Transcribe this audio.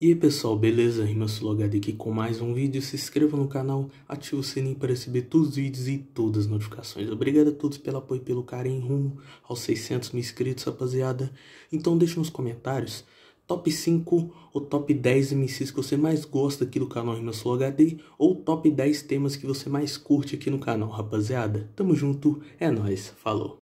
E aí pessoal, beleza? RimaSuloHD aqui com mais um vídeo. Se inscreva no canal, ative o sininho para receber todos os vídeos e todas as notificações. Obrigado a todos pelo apoio e pelo carinho rumo aos 600 mil inscritos, rapaziada. Então deixa nos comentários top 5 ou top 10 MCs que você mais gosta aqui do canal RimaSuloHD ou top 10 temas que você mais curte aqui no canal, rapaziada. Tamo junto, é nóis, falou!